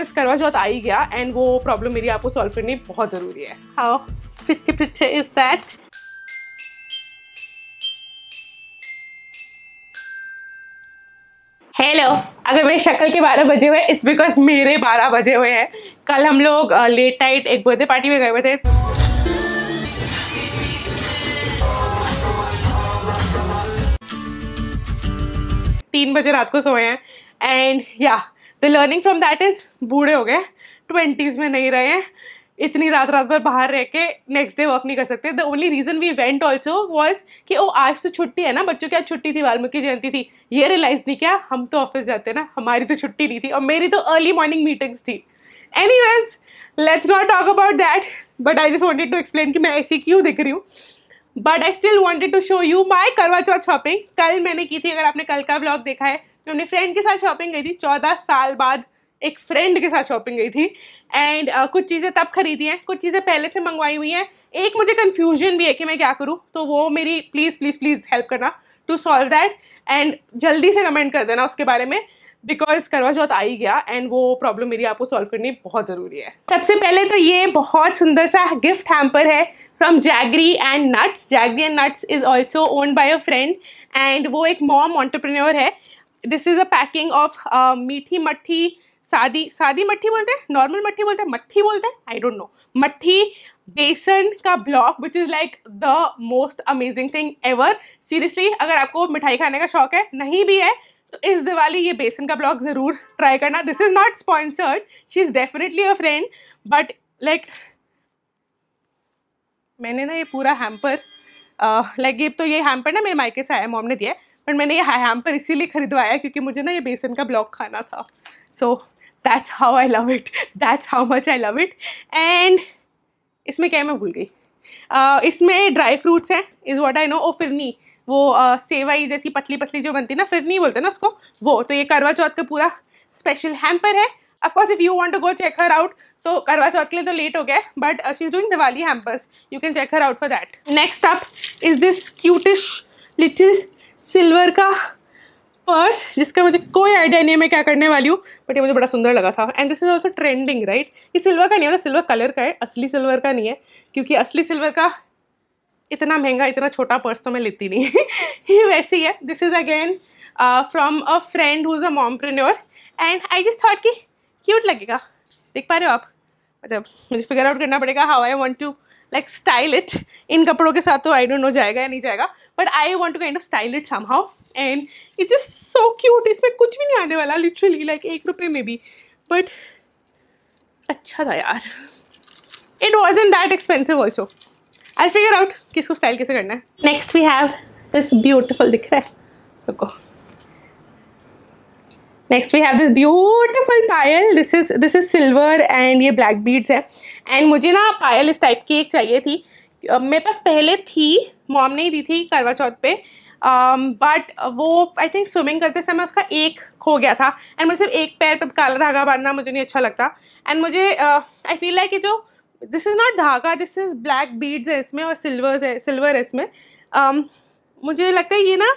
इस करवा चौथ आ ही गया एंड वो प्रॉब्लम मेरी आपको सॉल्व करनी बहुत ज़रूरी है how fifty fifty is that hello अगर मेरी शक्ल के बारह बजे हुए इट्स बिकॉज मेरे बारह बजे हुए हैं कल हम लोग लेट uh, नाइट एक बर्थडे पार्टी में गए हुए थे तीन बजे रात को सोए हैं and yeah yeah, the learning from that is बूढ़े हो गए ट्वेंटीज़ में नहीं रहे हैं इतनी रात रात भर बाहर रह के नेक्स्ट डे वर्क नहीं कर सकते the only reason we went also was कि ओ आज तो छुट्टी है ना बच्चों की आज छुट्टी थी वाल्मीकि जयंती थी ये रियलाइज़ नहीं किया हम तो ऑफिस जाते ना हमारी तो छुट्टी नहीं थी और मेरी तो अर्ली मॉर्निंग मीटिंग्स थी anyways let's not talk about that but I just wanted to explain कि मैं ऐसी क्यों दिख रही हूँ but I still wanted to show you my Karva Chauth shopping कल मैंने की थी अगर आपने कल का ब्लॉग देखा है मैं अपने फ्रेंड के साथ शॉपिंग गई थी चौदह साल बाद एक फ्रेंड के साथ शॉपिंग गई थी एंड uh, कुछ चीज़ें तब खरीदी हैं कुछ चीज़ें पहले से मंगवाई हुई हैं एक मुझे कन्फ्यूजन भी है कि मैं क्या करूँ तो वो मेरी प्लीज़ प्लीज़ प्लीज़ हेल्प करना टू सॉल्व दैट एंड जल्दी से कमेंट कर देना उसके बारे में बिकॉज करवा चौथ आ ही गया एंड वो प्रॉब्लम मेरी आपको सॉल्व करनी बहुत ज़रूरी है सबसे पहले तो ये बहुत सुंदर सा गिफ्ट हैम्पर है from jaggery and nuts jaggery and nuts is also owned by a friend and वो एक मॉम ऑन्टरप्रेन्योर है this is a packing of मीठी मट्ठी सादी सादी मट्ठी बोलते हैं नॉर्मल मट्ठी बोलते हैं मट्ठी बोलते हैं आई डोंट नो मट्ठी बेसन का block which is like the most amazing thing ever seriously अगर आपको मिठाई खाने का शौक है नहीं भी है तो इस दिवाली ये बेसन का ब्लॉक ज़रूर ट्राई करना this is not sponsored she is definitely a friend but like मैंने ना ये पूरा हैम्पर लाइक uh, ये तो ये हैम्पर ना मेरे मायके से आया मॉम ने दिया है बट मैंने ये हैम्पर इसीलिए खरीदवाया क्योंकि मुझे ना ये बेसन का ब्लॉक खाना था so that's how I love it that's how much I love it and इसमें क्या है मैं भूल गई uh, इसमें ड्राई फ्रूट्स हैं इज़ वॉट आई नो ओ फिरनी वो uh, सेवाई जैसी पतली पतली जो बनती है ना नहीं बोलते हैं ना उसको वो तो ये करवा चौथ का पूरा स्पेशल हैम्पर है of course if you want to go check her out तो करवा चौथ के लिए तो लेट हो गया but she is doing Diwali hampers you can check her out for that next up is this cutish little silver का purse जिसका मुझे कोई आइडिया नहीं है मैं क्या करने वाली हूँ बट ये मुझे बड़ा सुंदर लगा था and this is also trending right ये सिल्वर का नहीं है मतलब सिल्वर कलर का है असली सिल्वर का नहीं है क्योंकि असली सिल्वर का इतना महंगा इतना छोटा पर्स तो मैं लेती नहीं ये वैसे ही है this is again from a friend who is a mompreneur and I just thought कि क्यूट लगेगा देख पा रहे हो आप मतलब मुझे फिगर आउट करना पड़ेगा how I want to like style it in कपड़ों के साथ तो आई डोंट नो जाएगा या नहीं जाएगा but I want to kind of style it somehow and it's just so cute इसमें कुछ भी नहीं आने वाला लिटरली लाइक एक रुपये में भी बट अच्छा था यार it was in that expensive also I figure out किसको स्टाइल कैसे करना है next we have this beautiful दिख रहा है next we have this beautiful पायल this is this is silver and ये ब्लैक बीड्स है एंड मुझे ना पायल इस टाइप की एक चाहिए थी मेरे पास पहले थी मॉम ने ही दी थी करवा चौथ पे बट um, वो आई थिंक स्विमिंग करते समय उसका एक खो गया था एंड मुझे सिर्फ एक पैर पर काला धागा बांधना मुझे नहीं अच्छा लगता एंड मुझे आई फील लाइक जो दिस इज़ नॉट धागा दिस इज़ ब्लैक बीड्स है इसमें और सिल्वर्स है सिल्वर है इसमें um, मुझे लगता है ये ना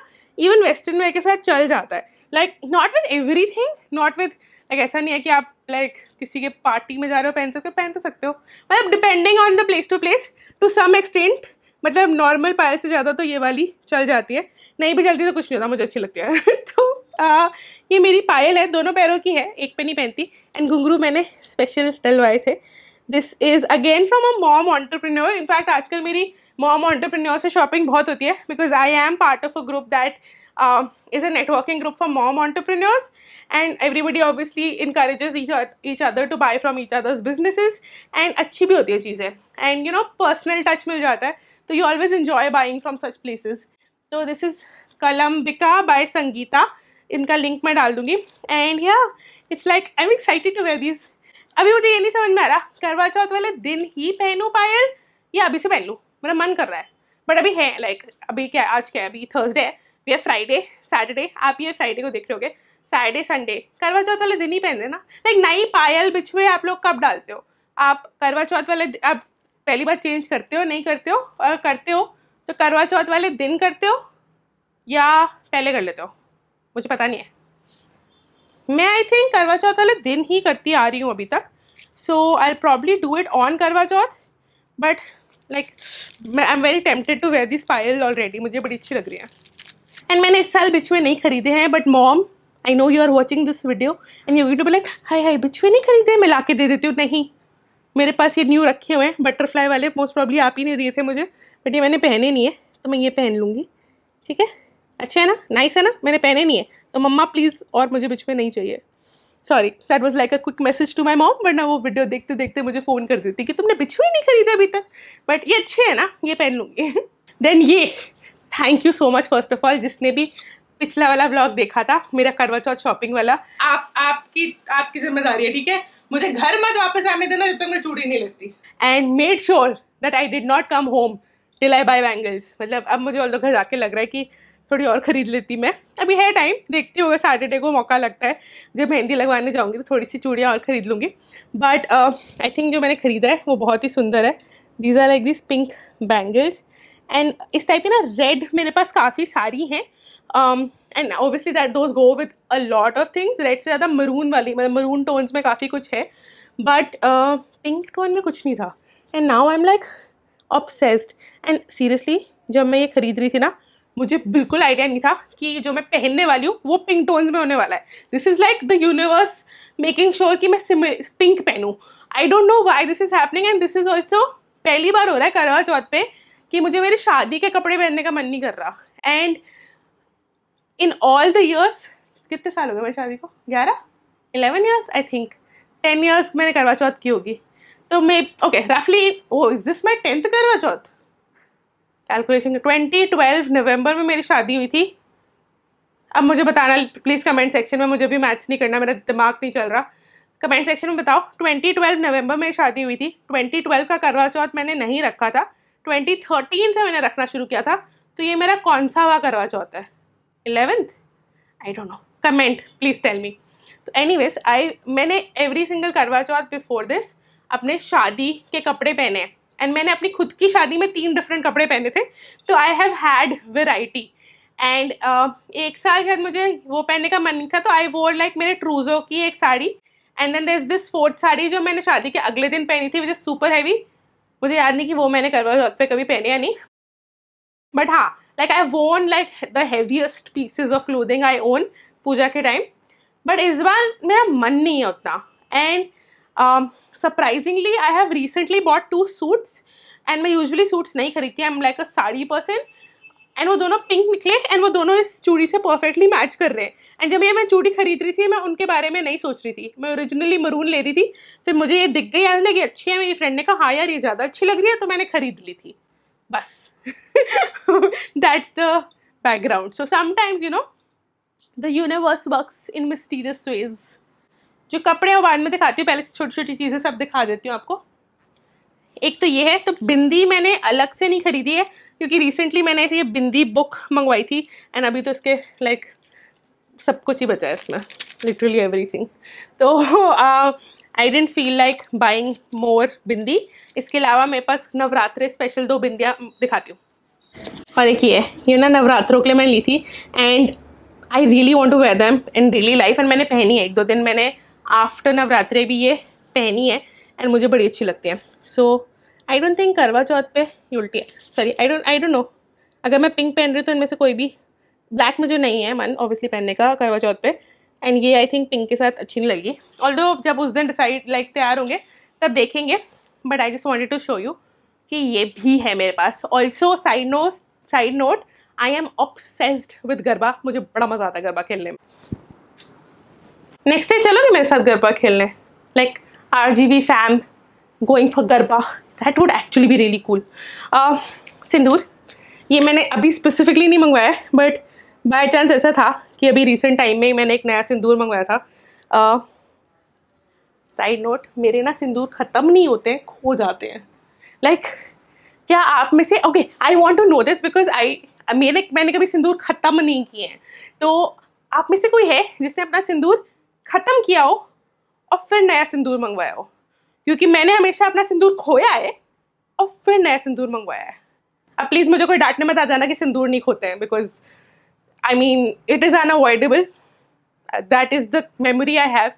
इवन वेस्टर्न वेयर के साथ चल जाता है like not with everything not with like ऐसा नहीं है कि आप लाइक like, किसी के पार्टी में जा रहे हो पहन सकते हो पहन तो सकते हो मतलब depending on the place to place to some extent मतलब नॉर्मल पायल से ज़्यादा तो ये वाली चल जाती है नहीं भी चलती तो कुछ नहीं होता मुझे अच्छी लगती है तो आ, ये मेरी पायल है दोनों पैरों की है एक पे नहीं पहनती एंड घुंगरू मैंने स्पेशल डलवाए थे this is again from a mom entrepreneur in fact आजकल मेरी मॉम ऑन्टरप्रेन्योर से शॉपिंग बहुत होती है because I am part of a group that uh, is a networking group for mom entrepreneurs and everybody obviously encourages each, each other to buy from each other's businesses and achhi bhi hoti hai cheeze. and you know personal touch mil jata hai so you always enjoy buying from such places so this is Kalambika by Sangeeta इनका link मैं डाल दूँगी and yeah it's like I am excited to wear this अभी मुझे ये नहीं समझ में आ रहा करवा चौथ वाले दिन ही पहनूँ पायल या अभी से पहन लूँ मेरा मन कर रहा है बट अभी है लाइक like, अभी क्या आज क्या है अभी थर्सडे है ये फ्राइडे सैटरडे आप ये फ्राइडे को देख रहे होगे सैटरडे संडे करवा चौथ वाले दिन ही पहनते ना लाइक नई पायल बिछुए आप लोग कब डालते हो आप करवा चौथ वाले आप पहली बार चेंज करते हो नहीं करते हो और करते हो तो करवा चौथ वाले दिन करते हो या पहले कर लेते हो मुझे पता नहीं है मैं आई थिंक करवा चौथ वाले दिन ही करती आ रही हूँ अभी तक so I probably do it on करवा Chauth but like I am very tempted to wear this पायल ऑलरेडी मुझे बड़ी अच्छी लग रही है एंड मैंने इस साल बिछुए नहीं खरीदे हैं but mom I know you are watching this video and you to be like hi बिछुए नहीं खरीदे मैं ला के दे देती हूँ नहीं मेरे पास ये न्यू रखे हुए हैं बटरफ्लाई वाले मोस्ट प्रॉब्ली आप ही ने दिए थे मुझे बट ये मैंने पहने नहीं है तो मैं ये पहन लूँगी ठीक है अच्छा है ना नाइस है ना मैंने पहने नहीं है तो मम्मा प्लीज़ और मुझे बिछुए नहीं चाहिए sorry that was like a quick message to my mom वरना वो वीडियो देखते देखते मुझे फ़ोन कर देती कि तुमने बिछुए नहीं खरीदा अभी तक बट ये अच्छे है ना ये पहन लूँगी देन ये thank you so much first of all जिसने भी पिछला वाला ब्लॉग देखा था मेरा करवा चौथ शॉपिंग वाला आप आपकी आपकी जिम्मेदारी है ठीक है मुझे घर मत वापस आने देना जब तक तो मैं चूड़ी नहीं लेती and made sure that I did not come home till I buy bangles मतलब अब मुझे और दो घर जाके लग रहा है कि थोड़ी और ख़रीद लेती मैं अभी है टाइम देखती होगा सैटरडे को मौका लगता है जब मेहंदी लगवाने जाऊँगी तो थोड़ी सी चूड़ियाँ और ख़रीद लूँगी बट आई uh, थिंक जो मैंने ख़रीदा है वो बहुत ही सुंदर है these are like this pink bangles and इस टाइप की ना रेड मेरे पास काफ़ी सारी हैं and obviously that those go with a lot of things red से ज़्यादा मरून वाली मतलब मरून टोन्स में काफ़ी कुछ है बट पिंक टोन में कुछ नहीं था and now I am like obsessed and seriously जब मैं ये खरीद रही थी ना मुझे बिल्कुल आइडिया नहीं था कि जो मैं पहनने वाली हूँ वो पिंक टोन्स में होने वाला है this is like the universe making sure कि मैं पिंक पहनूँ I don't know why this is happening and this is also पहली बार हो रहा है करवा चौथ पे कि मुझे मेरी शादी के कपड़े पहनने का मन नहीं कर रहा and in all the years कितने साल हो गए मेरी शादी को ग्यारह eleven years I think ten years मैंने करवा चौथ की होगी तो मे ओके रफली oh is this my tenth Karwa Chauth calculation twenty twelve November में मेरी शादी हुई थी अब मुझे बताना प्लीज़ कमेंट सेक्शन में मुझे भी मैच नहीं करना मेरा दिमाग नहीं चल रहा कमेंट सेक्शन में बताओ ट्वेंटी ट्वेल्व नवंबर में शादी हुई थी ट्वेंटी ट्वेल्व का करवा चौथ मैंने नहीं रखा था 2013 से मैंने रखना शुरू किया था तो ये मेरा कौन सा हुआ करवा चौथा है eleventh I don't know comment please tell me तो वेज आई मैंने एवरी सिंगल करवा चौथ बिफोर दिस अपने शादी के कपड़े पहने हैं एंड मैंने अपनी खुद की शादी में तीन डिफरेंट कपड़े पहने थे तो I have had variety and एक साल शायद मुझे वो पहनने का मन नहीं था तो आई वोर लाइक मेरे ट्रूजो की एक sari and then the this fourth sari जो मैंने शादी के अगले दिन पहनी थी विच इज़ सुपर हैवी मुझे याद नहीं कि वो मैंने करवा चौथ पे कभी पहने या नहीं बट हाँ like I won like the heaviest pieces of clothing I own पूजा के टाइम बट इस बार मेरा मन नहीं है उतना and surprisingly I have recently bought two suits and मैं यूजली सूट्स नहीं खरीदती I am like a sari person and वो दोनों पिंक निकले एंड वो दोनों इस चूड़ी से परफेक्टली मैच कर रहे हैं एंड जब ये मैं चूड़ी खरीद रही थी मैं उनके बारे में नहीं सोच रही थी मैं ओरिजिनली मरून ले रही थी फिर मुझे ये दिख गई लगी अच्छी है मेरी फ्रेंड ने कहा हाँ यार ये ज़्यादा अच्छी लग रही है तो मैंने खरीद ली थी बस that's the background so sometimes you know the universe work in mysterious ways जो कपड़े वो बाद में दिखाती हूँ पहले छोटी छोटी चीज़ें सब दिखा देती हूँ आपको एक तो ये है तो बिंदी मैंने अलग से नहीं खरीदी है क्योंकि रिसेंटली मैंने ये बिंदी बुक मंगवाई थी एंड अभी तो इसके लाइक सब कुछ ही बचा है इसमें लिटरली एवरीथिंग तो I don't feel like buying more bindi इसके अलावा मेरे पास नवरात्र स्पेशल दो बिंदियाँ दिखाती हूँ और एक ये ये ना नवरात्रों के लिए मैंने ली थी and I really want to wear them in daily life and मैंने पहनी है एक दो दिन मैंने आफ्टर नवरात्रे भी ये पहनी है एंड मुझे बड़ी अच्छी लगती है सो आई डोंट थिंक करवा चौथ पे ये उल्टी है sorry I don't I don't know अगर मैं पिंक पहन रही हूँ तो इनमें से कोई भी ब्लैक मुझे नहीं है मन ऑब्वियसली पहनने का करवा चौथ पे एंड ये आई थिंक पिंक के साथ अच्छी नहीं लगी ऑल जब उस दिन डिसाइड लाइक तैयार होंगे तब देखेंगे but I just wanted to show you कि ये भी है मेरे पास also side no side note I am obsessed with garba मुझे बड़ा मज़ा आता है गरबा खेलने में नेक्स्ट डे चलोगे मेरे साथ गरबा खेलने लाइक like, जी fam going for garba. That would actually be really cool. Uh, सिंदूर ये मैंने अभी स्पेसिफिकली नहीं मंगवाया है बट बाई चांस ऐसा था कि अभी रिसेंट टाइम में मैंने एक नया सिंदूर मंगवाया था साइड uh, नोट मेरे ना सिंदूर ख़त्म नहीं होते हैं खो जाते हैं लाइक like, क्या आप में से okay I want to know this because I मेरे मैंने कभी सिंदूर ख़त्म नहीं किए हैं तो आप में से कोई है जिसने अपना सिंदूर ख़त्म किया हो और फिर नया सिंदूर मंगवाया हो क्योंकि मैंने हमेशा अपना सिंदूर खोया है और फिर नया सिंदूर मंगवाया है अब प्लीज़ मुझे कोई डांटने मत आ जाना कि सिंदूर नहीं खोते हैं because I mean it is unavoidable that is the memory I have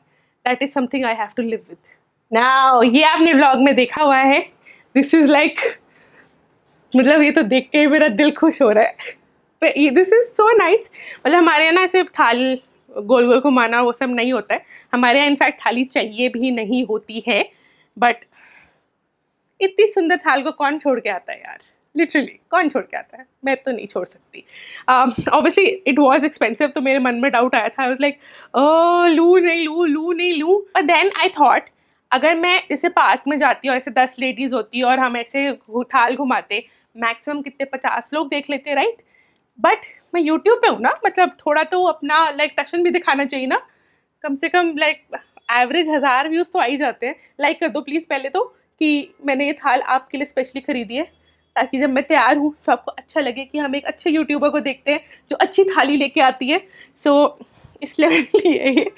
that is something I have to live with ना ये आपने ब्लॉग में देखा हुआ है दिस इज़ लाइक मतलब ये तो देख के ही मेरा दिल खुश हो रहा है दिस इज़ सो नाइस मतलब हमारे यहाँ ना सिर्फ थाल गोल गोल घुमाना वो सब नहीं होता है हमारे यहाँ इनफैक्ट थाली चाहिए भी नहीं होती है बट इतनी सुंदर थाल को कौन छोड़ के आता है यार लिटरली कौन छोड़ के आता है मैं तो नहीं छोड़ सकती ऑब्वियसली इट वॉज एक्सपेंसिव तो मेरे मन में डाउट आया था आई वॉज लाइक लू नहीं लू लू नहीं लू बट देन आई थॉट अगर मैं जैसे पार्क में जाती और ऐसे दस लेडीज़ होती और हम ऐसे थाल घुमाते मैक्सिमम कितने पचास लोग देख लेते राइट right? बट मैं यूट्यूब पे हूँ ना मतलब थोड़ा तो अपना लाइक like, टशन भी दिखाना चाहिए ना कम से कम लाइक एवरेज हज़ार व्यूज़ तो आ ही जाते हैं लाइक कर दो प्लीज़ पहले तो कि मैंने ये थाल आपके लिए स्पेशली खरीदी है ताकि जब मैं तैयार हूँ तो आपको अच्छा लगे कि हम एक अच्छे यूट्यूबर को देखते हैं जो अच्छी थाली लेके आती है सो so, इसलिए मैंने की ये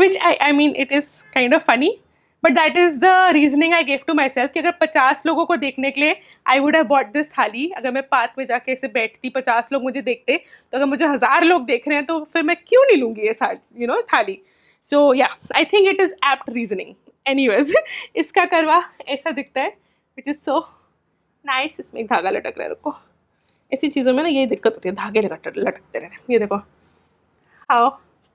which I I mean it is kind of funny but that is the reasoning I gave to myself कि अगर पचास लोगों को देखने के लिए I would have bought this thali अगर मैं पार्क में जाके ऐसे बैठती पचास लोग मुझे देखते तो अगर मुझे हज़ार लोग देख रहे हैं तो फिर मैं क्यों नहीं लूँगी ये you know thali so yeah I think it is apt reasoning anyways इसका करवा ऐसा दिखता है विच इज़ सो नाइस इसमें एक धागा लटक रहा है रुको ऐसी चीज़ों में ना यही दिक्कत होती है धागे लटक लटकते रहते हैं ये देखो हाउ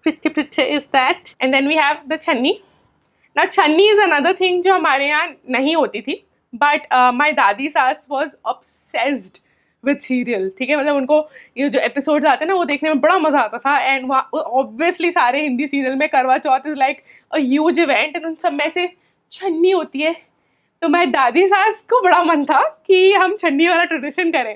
पृथ्वी फिर is that and then we have the chhanni ना छन्नी इज़ अनदर थिंग जो हमारे यहाँ नहीं होती थी बट माई दादी सास वॉज अपसेस्ड विथ सीरियल ठीक है मतलब उनको ये जो एपिसोड्स आते हैं ना वो देखने में बड़ा मज़ा आता था एंड वहाँ ऑब्वियसली सारे हिंदी सीरियल में Karwa Chauth is like a huge event and उन सब में से छन्नी होती है तो मैं दादी सास को बड़ा मन था कि हम छन्नी वाला ट्रेडिशन करें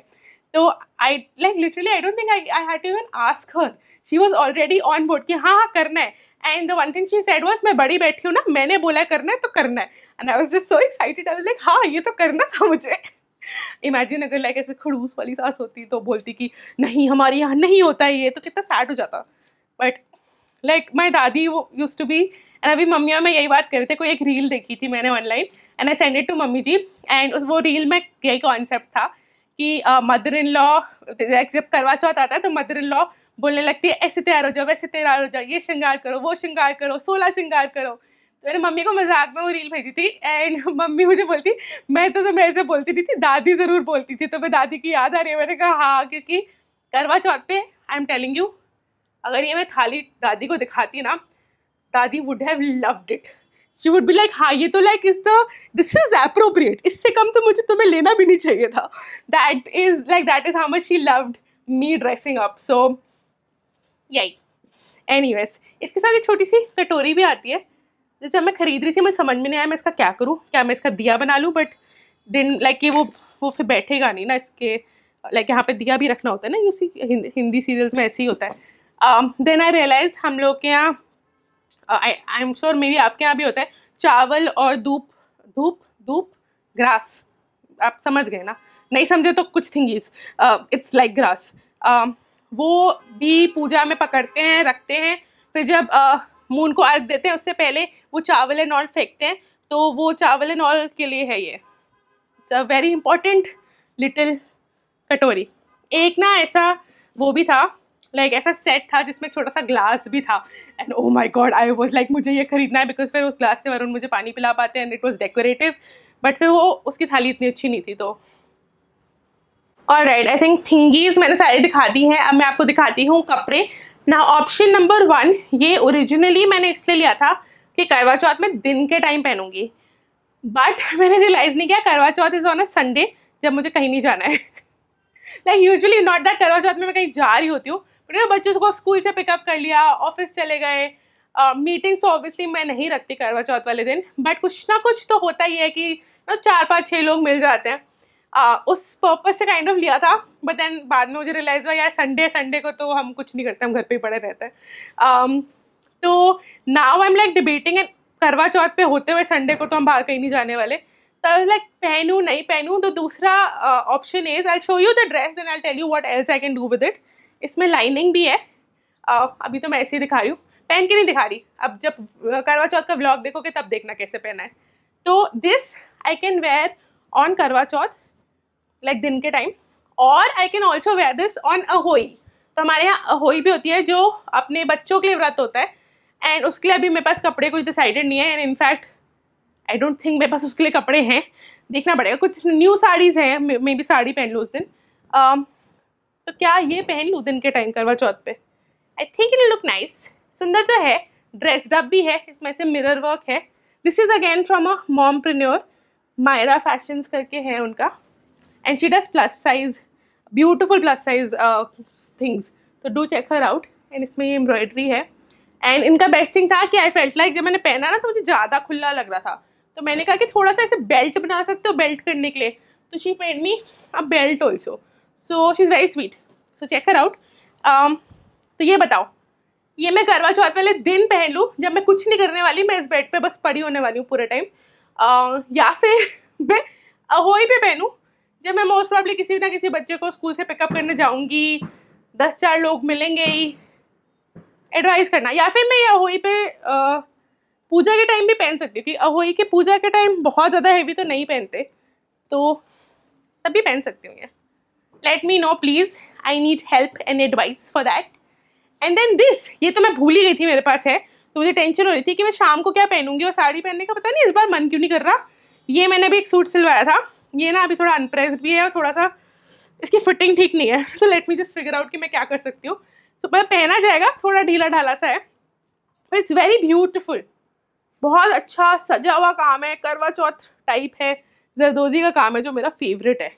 तो I like literally I don't think I I had to even ask her she was already on board कि हाँ हाँ करना है and the one thing she said was मैं बड़ी बैठी हूँ ना मैंने बोला करना है तो करना है and I was just so excited I like हाँ ये तो करना था मुझे इमेजिन अगर लाइक ऐसे खड़ूस वाली सास होती तो बोलती कि नहीं हमारे यहाँ नहीं होता ये तो कितना सैड हो जाता बट लाइक माई दादी वो यूज टू बी एंड अभी मम्मी और मैं यही बात कर रहे थे कोई एक रील देखी थी मैंने online and I send it to mummy ji and उस वो रील में यही कॉन्सेप्ट था कि मदर इन लॉ जब करवा चौथ आता है तो मदर इन लॉ बोलने लगती है ऐसे तैयार हो जाओ वैसे तैयार हो जाओ ये श्रृंगार करो वो श्रृंगार करो सोलह श्रृंगार करो तो मैंने मम्मी को मजाक में वो रील भेजी थी एंड मम्मी मुझे बोलती मैं तो मैं ऐसे बोलती नहीं थी दादी ज़रूर बोलती थी तो मैं दादी की याद आ रही है मैंने कहा हाँ क्योंकि करवा चौथ पे आई एम टेलिंग यू अगर ये मैं थाली दादी को दिखाती ना dadi would have loved it she would be like हाँ ये तो like is the this is appropriate इससे कम तो मुझे तुम्हें लेना भी नहीं चाहिए था that is like that is how much she loved me dressing up so यही एनी इसके साथ एक छोटी सी कटोरी भी आती है जो जब मैं खरीद रही थी मुझे समझ में नहीं आया मैं इसका क्या करूँ क्या मैं इसका दिया बना लूँ बट डिन लाइक ये वो वो फिर बैठेगा नहीं ना इसके लाइक यहाँ पे दिया भी रखना होता है ना यूसी हिंदी सीरियल्स में ऐसे ही होता है देन आई रियलाइज हम लोग के यहाँ आई एम श्योर मे आपके यहाँ भी होता है चावल और धूप धूप धूप ग्रास आप समझ गए ना नहीं समझे तो कुछ thing is it's like grass वो भी पूजा में पकड़ते हैं रखते हैं फिर जब uh, मून को अर्घ देते हैं उससे पहले वो चावल एंड ऑल फेंकते हैं तो वो चावल एंड ऑल के लिए है ये it's a very important little katori एक ना ऐसा वो भी था लाइक ऐसा सेट था जिसमें छोटा सा ग्लास भी था and oh my God I was like मुझे ये खरीदना है बिकॉज फिर उस ग्लास से वरुण मुझे पानी पिला पाते हैं and it was decorative but फिर वो उसकी थाली इतनी अच्छी नहीं थी तो और राइट आई थिंक थिंगीज मैंने सारी दिखा दी हैं अब मैं आपको दिखाती हूँ कपड़े ना ऑप्शन नंबर वन ये ओरिजिनली मैंने इसलिए लिया था कि करवा चौथ में दिन के टाइम पहनूंगी बट मैंने रियलाइज़ नहीं किया Karwa Chauth is on a Sunday जब मुझे कहीं नहीं जाना है लाइक यूजली नॉट दैट करवा चौथ में मैं कहीं जा रही होती हूँ अपने बच्चों को स्कूल से पिकअप कर लिया ऑफिस चले गए मीटिंग्स तो ऑब्वियसली मैं नहीं रखती करवा चौथ वाले दिन बट कुछ ना कुछ तो होता ही है कि ना चार पाँच छः लोग मिल जाते हैं uh, उस पर्पज़ से काइंड kind ऑफ of लिया था बट देन बाद में मुझे रियलाइज़ हुआ यार संडे संडे को तो हम कुछ नहीं करते हम घर पे ही पड़े रहते हैं um, तो now I am like debating and Karwa Chauth पे होते हुए संडे को तो हम बाहर कहीं नहीं जाने वाले तो लाइक पहनूँ नहीं पहनूँ तो दूसरा option is I show you the dress then I tell you what else I can do with it इसमें लाइनिंग भी है आ, अभी तो मैं ऐसे ही दिखा रही हूँ पहन के नहीं दिखा रही अब जब करवा चौथ का ब्लॉग देखोगे तब देखना कैसे पहना है तो this I can wear on करवा चौथ लाइक दिन के टाइम और I can also wear this on Ahoi तो हमारे यहाँ अहोई भी होती है जो अपने बच्चों के लिए व्रत होता है एंड उसके लिए अभी मेरे पास कपड़े कुछ डिसाइडेड नहीं है and in fact I don't think मेरे पास उसके लिए कपड़े हैं देखना पड़ेगा कुछ न्यू साड़ीज़ हैं मे बी साड़ी पहन लूँ उस दिन तो क्या ये पहन लूँ दिन के टाइम करवा चौथ पे I think it look nice सुंदर तो है ड्रेस्ड अप भी है इसमें से मिरर वर्क है this is again from a mompreneur Myra fashion करके है उनका and she does plus size beautiful plus size things तो do check her out and इसमें ये एम्ब्रॉयडरी है एंड इनका बेस्ट थिंग था कि आई फेल्ट लाइक जब मैंने पहना ना तो मुझे ज़्यादा खुला लग रहा था तो मैंने कहा कि थोड़ा सा ऐसे बेल्ट बना सकते हो बेल्ट करने के लिए तो she paint me a belt also so she is very sweet so check कर आउट तो ये बताओ ये मैं करवा चौथ पहले दिन पहन लूँ जब मैं कुछ नहीं करने वाली मैं इस बेड पे बस पड़ी होने वाली हूँ पूरे टाइम um, या फिर मैं अहोई पे पहनूँ जब मैं मोस्ट प्रॉब्ली किसी ना किसी बच्चे को स्कूल से पिकअप करने जाऊँगी दस चार लोग मिलेंगे ही एडवाइस करना या फिर मैं ये अहोई पे uh, पूजा के टाइम भी पहन सकती हूँ क्योंकि अहोई के पूजा के टाइम बहुत ज़्यादा हैवी तो नहीं पहनते तो तभी पहन सकती हूँ ये let me know please I need help and advice for that and then this ये तो मैं भूल ही गई थी मेरे पास है तो मुझे टेंशन हो रही थी कि मैं शाम को क्या पहनूंगी और साड़ी पहनने का पता नहीं इस बार मन क्यों नहीं कर रहा ये मैंने भी एक सूट सिलवाया था ये ना अभी थोड़ा अनप्रेस भी है और थोड़ा सा इसकी फिटिंग ठीक नहीं है तो let me just figure out कि मैं क्या कर सकती हूँ तो मैं पहना जाएगा थोड़ा ढीला ढाला सा है बट इट्स वेरी ब्यूटिफुल बहुत अच्छा सजा हुआ काम है करवा चौथ टाइप है जरदोजी का काम है जो मेरा फेवरेट है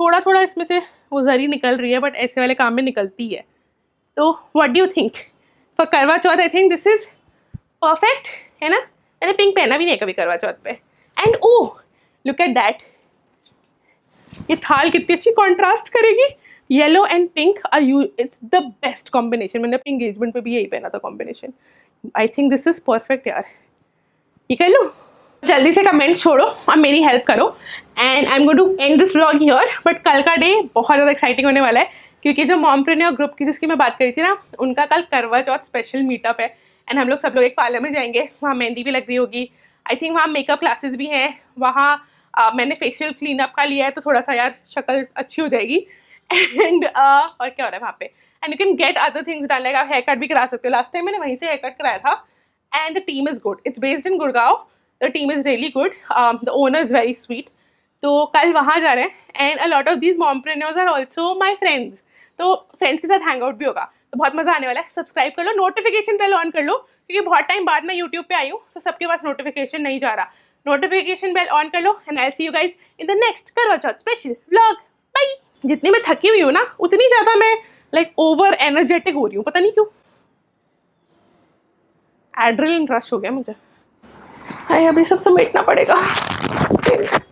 थोड़ा थोड़ा इसमें से वो जरी निकल रही है बट ऐसे वाले काम में निकलती है तो what do think for Karwa Chauth I think this is perfect है ना मैंने पिंक पहना भी नहीं कभी करवा चौथ पे and oh look at that ये थाल कितनी अच्छी कॉन्ट्रास्ट करेगी yellow and pink are you it's the best combination मैंने अपने इंगेजमेंट पे भी यही पहना था combination I think this is perfect यार ये कर लो जल्दी से कमेंट्स छोड़ो और मेरी हेल्प करो and I am go to and this vlog here but कल का डे बहुत ज़्यादा एक्साइटिंग होने वाला है क्योंकि जो और ग्रुप की जिसकी मैं बात करी थी ना उनका कल करवा चौथ स्पेशल मीटअप है एंड हम लोग सब लोग एक पार्लर में जाएंगे वहाँ मेहंदी भी लग रही होगी आई थिंक वहाँ मेकअप क्लासेस भी हैं वहाँ uh, मैंने फेशियल क्लीन अप का लिया है तो थोड़ा सा यार शक्ल अच्छी हो जाएगी एंड uh, और क्या हो रहा है वहाँ पे and you can get other things डाल लाइक आप हेयर कट भी करा सकते हो लास्ट टाइम मैंने वहीं से हेयर कट कराया था and the team is good it's based in Gurgaon the team is really good the owner is very sweet तो कल वहाँ जा रहे हैं and a lot of these mompreneurs are also my friends तो फ्रेंड्स के साथ हैंग आउट भी होगा तो बहुत मज़ा आने वाला है सब्सक्राइब कर लो नोटिफिकेशन बेल ऑन कर लो क्योंकि बहुत टाइम बाद मैं यूट्यूब पे आई हूँ तो सबके पास नोटिफिकेशन नहीं जा रहा नोटिफिकेशन बेल ऑन कर लो and I see you guys in the next Karwa Chauth special blog by जितनी मैं थकी हुई हूँ ना उतनी ज़्यादा मैं लाइक ओवर एनर्जेटिक हो रही हूँ पता नहीं क्यों एड्रिल रश हो गया मुझे हाय अभी सब समेटना पड़ेगा